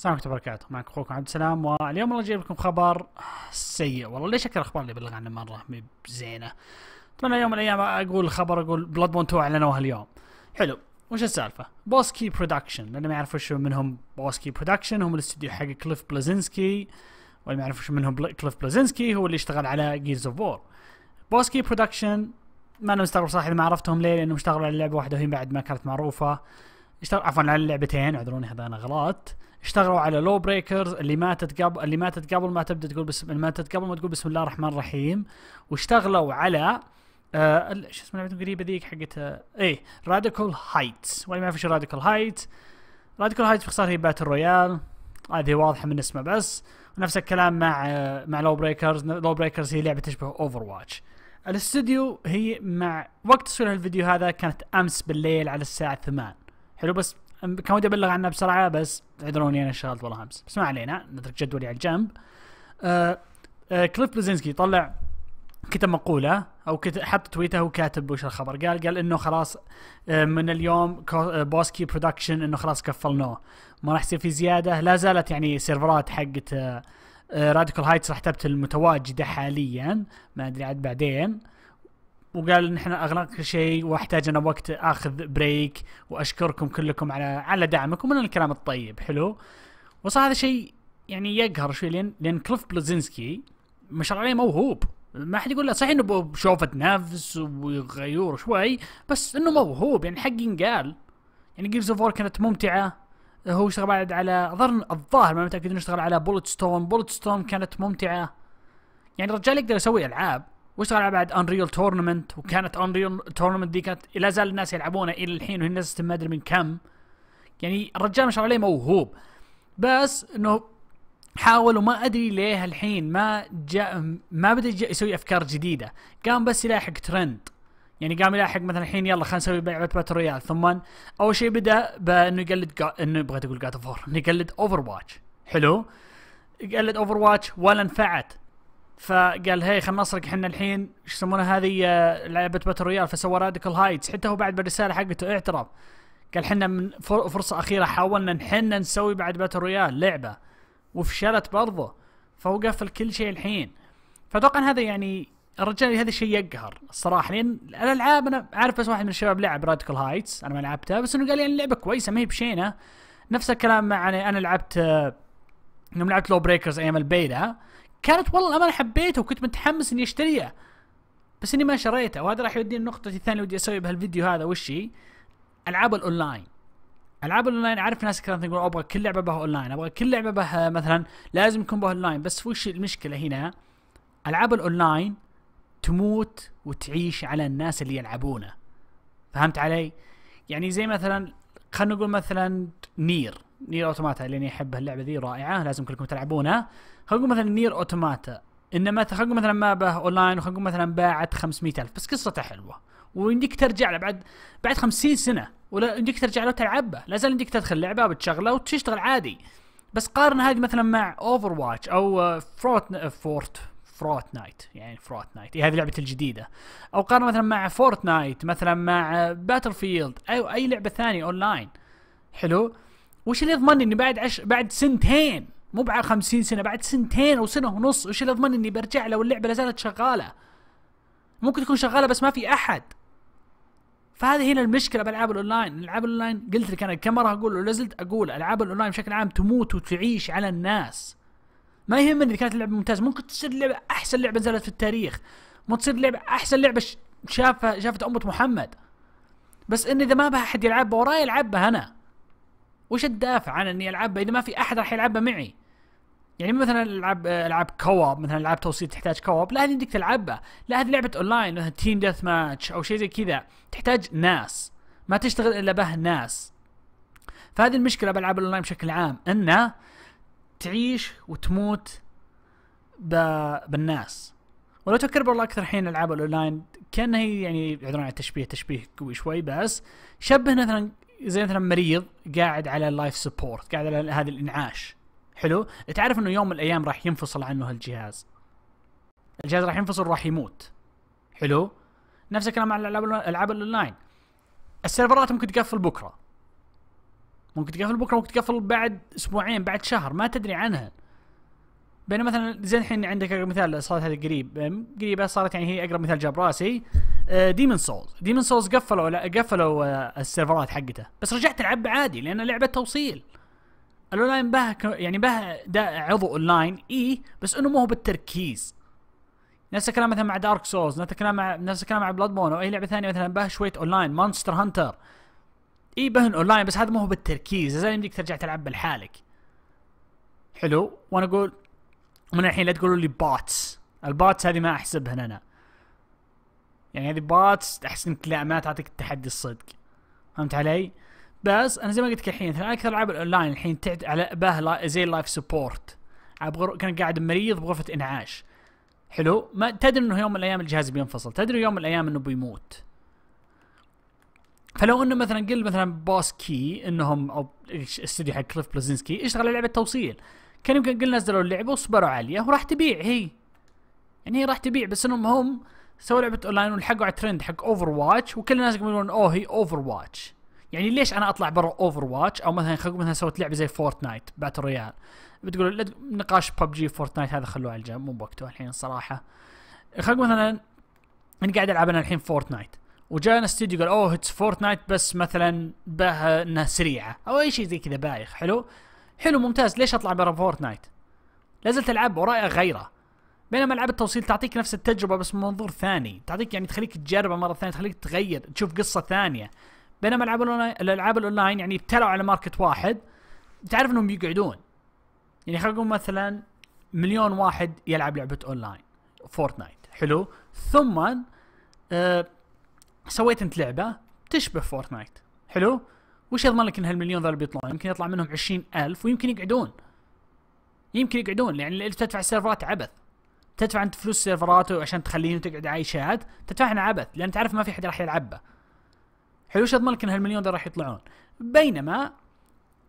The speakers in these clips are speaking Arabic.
السلام عليكم ورحمه وبركاته معك اخوكم عبد السلام واليوم والله جايب لكم خبر سيء والله ليش اكثر الاخبار اللي بلغ عنها مره مي بزينه اتمنى يوم من الايام اقول الخبر اقول بلاد بون 2 اعلنوها اليوم حلو وش السالفه بوسكي برودكشن للي ما يعرفوا وش منهم بوسكي برودكشن هم الاستديو حق كليف بلازنسكي واللي ما يعرفوا وش منهم بل... كليف بلازنسكي هو اللي اشتغل على جيرز اوف وور بوسكي برودكشن ما انا مستغرب صراحه ما عرفتهم ليه لانهم اشتغلوا على لعبه واحده وهي بعد ما كانت معروفه اشتغل عفوا على اللعبتين اعذروني هذا انا غلط اشتغلوا على لو بريكرز اللي ماتت قبل اللي ماتت قبل ما تبدا تقول بسم اللي ماتت قبل ما تقول بسم الله الرحمن الرحيم واشتغلوا على آه، شو اسمه لعبه قريبه ذيك حقت آه، ايه راديكال هايتس واللي ما يعرف شو راديكال هايتس راديكال هايتس باختصار هي باتل رويال هذه واضحه من اسمها بس ونفس الكلام مع آه، مع لو بريكرز لو بريكرز هي لعبه تشبه اوفر واتش الاستوديو هي مع وقت تصوير الفيديو هذا كانت امس بالليل على الساعه 8 حلو بس كان ودي ابلغ عنها بسرعه بس اعذروني انا شغلت والله امس بس ما علينا نترك جدولي على الجنب آه آه كليف بلزنسكي طلع كتب مقولة أو كتب حط تويته وكاتب وش الخبر قال قال إنه خلاص أه، من اليوم أه، بوسكي برودكشن إنه خلاص قفلناه ما راح يصير في زيادة لا زالت يعني سيرفرات حقت راديكال أه، هايتس راح تبت المتواجده حاليا ما أدري عاد بعدين وقال ان احنا اغلق كل شيء واحتاج انا وقت اخذ بريك واشكركم كلكم على على دعمكم ومن الكلام الطيب حلو وصار هذا شيء يعني يقهر شوي لان لان كليف بلزنسكي ما شاء الله عليه موهوب ما حد يقول له صحيح انه بشوفة نفس وغيور شوي بس انه موهوب يعني حق ينقال يعني جيرز اوف كانت ممتعه هو اشتغل بعد على اظن الظاهر ما متاكد انه اشتغل على بولت ستون بولت ستون كانت ممتعه يعني الرجال يقدر يسوي العاب واشتغل على بعد انريل تورنمنت وكانت انريل تورنمنت دي كانت لا زال الناس يلعبونها الى الحين وهي نزلت ما ادري من كم يعني الرجال ما شاء الله عليه موهوب بس انه حاول وما ادري ليه الحين ما جاء ما بدا يسوي افكار جديده قام بس يلاحق ترند يعني قام يلاحق مثلا الحين يلا خلينا نسوي لعبه باتل رويال ثم اول شيء بدا بانه يقلد جا... انه بغيت اقول جاد اوف انه يقلد اوفر واتش حلو يقلد اوفر واتش ولا نفعت فقال هي خلينا نسرق احنا الحين ايش يسمونها هذه آه، لعبه باتل رويال فسوى راديكال هايتس حتى هو بعد بالرساله حقته اعترف قال حنا من فرصه اخيره حاولنا حنا نسوي بعد باتل رويال لعبه وفشلت برضه فهو قفل كل شيء الحين فاتوقع هذا يعني الرجال هذا الشيء يقهر الصراحه لان الالعاب انا عارف بس واحد من الشباب لعب راديكال هايتس انا ما لعبتها بس انه قال يعني اللعبه كويسه ما هي بشينه نفس الكلام مع يعني انا لعبت آه، يوم لعبت لو بريكرز ايام البيتا كانت والله انا حبيته وكنت متحمس اني اشتريه بس اني ما شريته وهذا راح يوديني لنقطتي الثانيه ودي اسوي بهالفيديو هذا وش هي؟ العاب الاونلاين العاب الاونلاين اعرف ناس كثير تقول ابغى كل لعبه بها اونلاين ابغى كل لعبه بها مثلا لازم يكون بها اونلاين بس وش المشكله هنا؟ العاب الاونلاين تموت وتعيش على الناس اللي يلعبونه فهمت علي؟ يعني زي مثلا خلينا نقول مثلا نير نير اوتوماتا اللي احب هاللعبه ذي رائعه لازم كلكم تلعبونها خلينا نقول مثلا نير اوتوماتا انما خلينا نقول مثلا ما به اونلاين وخلينا نقول مثلا باعت 500000 بس قصته حلوه ويمديك ترجع له بعد بعد 50 سنه ولا يمديك ترجع له تلعبه لا زال يمديك تدخل لعبه وتشغله وتشتغل عادي بس قارن هذه مثلا مع اوفر واتش او فروت فورت فروت نايت يعني فروت نايت هذه لعبة الجديدة او قارن مثلا مع فورت نايت مثلا مع باتل فيلد او اي لعبة ثانية اونلاين حلو وش اللي يضمن اني بعد عش... بعد سنتين مو بعد خمسين سنه بعد سنتين او سنه ونص وش اللي يضمن اني برجع لو اللعبه لا زالت شغاله ممكن تكون شغاله بس ما في احد فهذه هنا المشكله بالعاب الاونلاين العاب الاونلاين قلت لك انا كم مره اقول ولا زلت اقول العاب الاونلاين بشكل عام تموت وتعيش على الناس ما يهمني اذا كانت اللعبه ممتازه ممكن تصير لعبه احسن لعبه نزلت في التاريخ ممكن تصير لعبه احسن لعبه شافها شافت امه محمد بس ان اذا ما بها احد يلعبها وراي العبها انا وش الدافع عن اني العبها اذا ما في احد راح يلعبها معي يعني مثلا العاب العاب كواب مثلا العاب توصيل تحتاج كواب لا هذه بدك تلعبها لا هذه لعبه اونلاين مثلا تيم ديث ماتش او شيء زي كذا تحتاج ناس ما تشتغل الا به ناس فهذه المشكله بالعاب الاونلاين بشكل عام انه تعيش وتموت ب... بالناس ولو تفكر بالله اكثر الحين العاب الاونلاين كانها هي يعني يعذرون على التشبيه تشبيه قوي شوي بس شبه مثلا زي مثلا مريض قاعد على اللايف سبورت قاعد على هذا الانعاش حلو تعرف انه يوم من الايام راح ينفصل عنه هالجهاز الجهاز راح ينفصل راح يموت حلو نفس الكلام على الالعاب الالعاب الاونلاين السيرفرات ممكن تقفل بكره ممكن تقفل بكره ممكن تقفل بعد اسبوعين بعد شهر ما تدري عنها بينما مثلا زي الحين عندك مثال صارت هذه قريب قريبه صارت يعني هي اقرب مثال جاب راسي ديمن سولز ديمن سولز قفلوا قفلوا آه، السيرفرات حقته بس رجعت العب عادي لان لعبه توصيل الاونلاين بها يعني بها عضو اونلاين اي بس انه مو هو بالتركيز نفس الكلام مثلا مع دارك سولز نفس الكلام مع نفس الكلام مع بلاد بون او اي لعبه ثانيه مثلا بها شويه اونلاين مونستر هانتر اي بهن اونلاين بس هذا مو هو بالتركيز زين يمديك ترجع تلعب لحالك حلو وانا اقول من الحين لا تقولوا لي بوتس البوتس هذه ما احسبها انا يعني هذه بوتس احس انك لا ما تعطيك التحدي الصدق فهمت علي؟ بس انا زي ما قلت لك الحين مثلا اكثر العاب الاونلاين الحين تعد على باه زي اللايف سبورت كان قاعد مريض بغرفه انعاش حلو ما تدري انه يوم من الايام الجهاز بينفصل تدري يوم من الايام انه بيموت فلو انه مثلا قل مثلا بوس كي انهم او استوديو حق كليف بلزنسكي اشتغل على لعبه توصيل يمكن قلنا نزلوا اللعبه وصبروا عليها وراح تبيع هي يعني هي راح تبيع بس انهم هم سووا لعبه اونلاين ولحقوا على الترند حق اوفر واتش وكل الناس يقولون اوه هي اوفر واتش يعني ليش انا اطلع برا اوفر واتش او مثلا خلق مثلا سوت لعبه زي فورتنايت باتل رويال بتقول نقاش ببجي فورتنايت هذا خلوه على الجنب مو بوقته الحين الصراحه خلق مثلا انا يعني قاعد العب انا الحين فورتنايت وجانا استوديو قال اوه اتس فورتنايت بس مثلا به انها سريعه او اي شيء زي كذا بايخ حلو حلو ممتاز ليش اطلع برا فورتنايت لازلت العب وراي غيره بينما العاب التوصيل تعطيك نفس التجربه بس من منظور ثاني تعطيك يعني تخليك تجربها مره ثانيه تخليك تغير تشوف قصه ثانيه بينما العاب الالعاب الاونلاين يعني ابتلعوا على ماركت واحد تعرف انهم بيقعدون يعني خلينا مثلا مليون واحد يلعب لعبه اونلاين فورتنايت حلو ثم آه سويت انت لعبه تشبه فورتنايت حلو وش يضمن لك ان هالمليون ذول بيطلعون يمكن يطلع منهم عشرين ألف ويمكن يقعدون يمكن يقعدون يعني اللي تدفع السيرفرات عبث تدفع انت فلوس السيرفرات عشان تخليه تقعد عايشات شات عبث لان تعرف ما في حد راح يلعبه حلو وش يضمن لك ان هالمليون ذول راح يطلعون بينما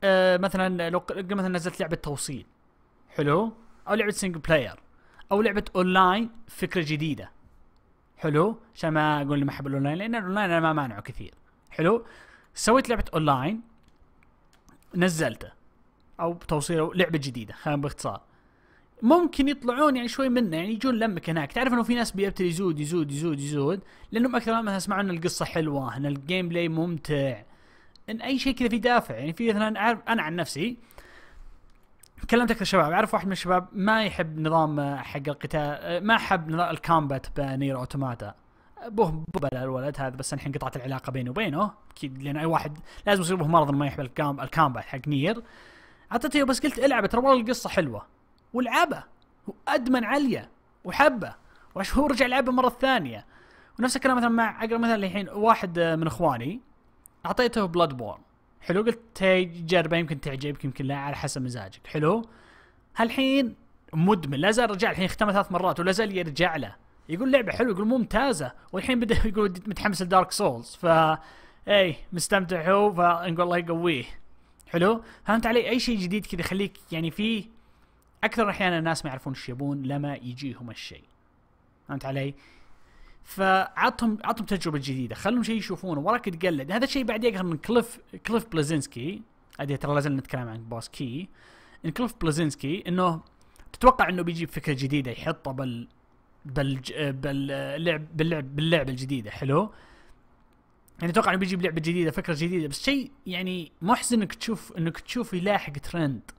آه مثلا لو مثلا نزلت لعبه توصيل حلو او لعبه سنجل بلاير او لعبه اونلاين فكره جديده حلو عشان ما اقول ما احب الاونلاين لان الاونلاين انا ما مانعه كثير حلو سويت لعبه اونلاين نزلته او توصيله لعبه جديده خلينا باختصار ممكن يطلعون يعني شوي منه يعني يجون لمك هناك تعرف انه في ناس بيبتل يزود يزود يزود يزود لانهم اكثر ما اسمعوا ان القصه حلوه ان الجيم بلاي ممتع ان اي شيء كذا في دافع يعني في مثلا اعرف انا عن نفسي كلمت اكثر شباب اعرف واحد من الشباب ما يحب نظام حق القتال ما حب نظام الكامبات بنير اوتوماتا بوه بلا الولد هذا بس الحين قطعت العلاقه بينه وبينه اكيد لان اي واحد لازم يصير به مرض ما يحب الكامبا حق نير اعطيته بس قلت العبه ترى والله القصه حلوه ولعبه وادمن عليا وحبه هو رجع لعبه مره ثانيه ونفس الكلام مثلا مع اقرا مثلا الحين واحد من اخواني اعطيته بلاد بورن حلو قلت جربه يمكن تعجبك يمكن لا على حسب مزاجك حلو هالحين مدمن لا زال رجع الحين ختمه ثلاث مرات ولا زال يرجع له يقول لعبه حلوه يقول ممتازه والحين بدا يقول متحمس لدارك سولز ف اي مستمتع هو فنقول الله يقويه حلو فهمت علي اي شيء جديد كذا يخليك يعني في اكثر احيانا الناس ما يعرفون ايش يبون لما يجيهم الشيء فهمت علي فعطهم عطهم تجربه جديده خلهم شيء يشوفونه وراك تقلد هذا الشيء بعد يقهر من كليف كليف بلازينسكي ادري ترى لازلنا نتكلم عن بوس كي ان كليف بلازينسكي انه تتوقع انه بيجيب فكره جديده يحطها بال بالج... باللعب باللعب باللعبه الجديده حلو يعني اتوقع انه بيجيب لعبه جديده فكره جديده بس شيء يعني محزن انك تشوف انك تشوف يلاحق ترند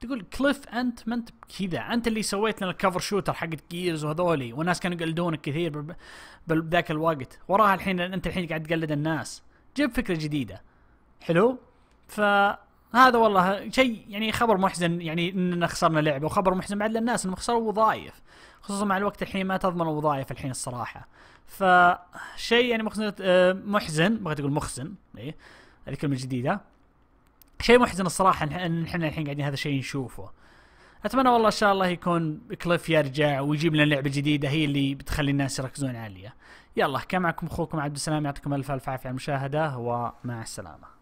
تقول كليف انت ما انت كذا انت اللي سويت لنا الكفر شوتر حق جيرز وهذولي والناس كانوا يقلدونك كثير بذاك الوقت وراها الحين انت الحين قاعد تقلد الناس جيب فكره جديده حلو ف هذا والله شيء يعني خبر محزن يعني اننا خسرنا لعبه وخبر محزن بعد للناس انهم خسروا وظائف خصوصا مع الوقت الحين ما تضمن الوظائف الحين الصراحه فشيء يعني آه، محزن محزن بغيت اقول مخزن ايه هذه كلمه جديده شيء محزن الصراحه ان احنا الحين قاعدين هذا الشيء نشوفه اتمنى والله ان شاء الله يكون كليف يرجع ويجيب لنا لعبه جديده هي اللي بتخلي الناس يركزون عليها يلا كان معكم اخوكم عبد السلام يعطيكم الف الف عافيه على المشاهده ومع السلامه